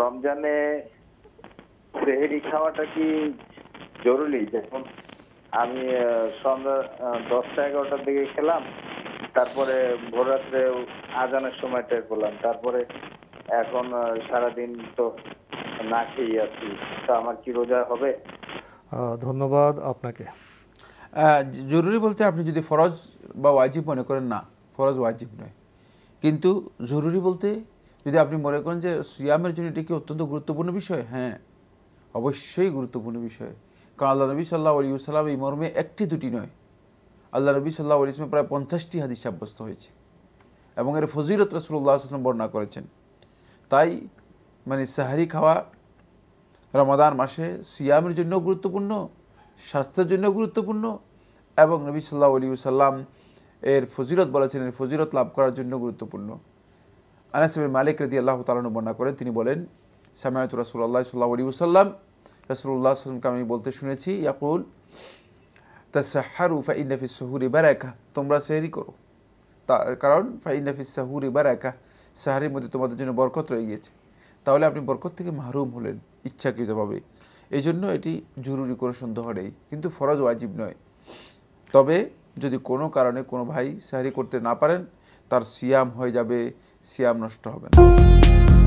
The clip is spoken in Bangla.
রমজানে সেহেরি খাওয়াটা কি জরুরি দেখুন আমি সন্ধ্যা দশটা এগারোটার দিকে খেলাম তারপরে ভোর রাত্রে আজানের সময় টের করলাম তারপরে এখন সারাদিন তো না খেয়ে আছি তো আমার কি রোজা হবে ধন্যবাদ আপনাকে জরুরি বলতে আপনি যদি ফরজ বা ওয়াজিব মনে করেন না ফরজ ওয়াজিব নয় কিন্তু জরুরি বলতে যদি আপনি মনে করেন যে সিয়ামের জন্য এটি কি অত্যন্ত গুরুত্বপূর্ণ বিষয় হ্যাঁ অবশ্যই গুরুত্বপূর্ণ বিষয় কারণ আল্লাহ নবী সাল্লাহ আলী সাল্লাম এই মর্মে একটি দুটি নয় আল্লাহ নবী সাল্লাহ আলী ইসলাম প্রায় পঞ্চাশটি হাদিস সাব্যস্ত হয়েছে এবং এর ফজিরত রসুল্লাহ আসলাম বর্ণনা করেছেন তাই মানে সাহারি খাওয়া রমাদান মাসে সিয়ামের জন্য গুরুত্বপূর্ণ স্বাস্থ্যের জন্য গুরুত্বপূর্ণ এবং নবী সাল্লাহ আলী সাল্লাম এর ফজিরত বলেছেন এর ফজিরত লাভ করার জন্য গুরুত্বপূর্ণ আনাসিবিন মালিক রদি আল্লাহ তালন বর্ণনা করেন তিনি বলেন সামায়ত রসুল্লাহ সাল্লাহ আলী ওসাল্লাম রসুল্লাহ সাল্লামকে আমি বলতে শুনেছি ইয়াকুল তাসাহারু ফাইনাফি সাহুরি একা তোমরা সেহরি করো তা কারণ সাহুর সাহুরি একা সাহারির মধ্যে তোমাদের জন্য বরকত রয়ে গিয়েছে তাহলে আপনি বরকত থেকে মাহরুম হলেন ইচ্ছাকৃতভাবে এই জন্য এটি জরুরি কোনো সন্দেহ নেই কিন্তু ফরজ ওয়াজিব নয় তবে যদি কোনো কারণে কোনো ভাই সাহারি করতে না পারেন তার সিয়াম হয়ে যাবে সিয়াম নষ্ট হবে না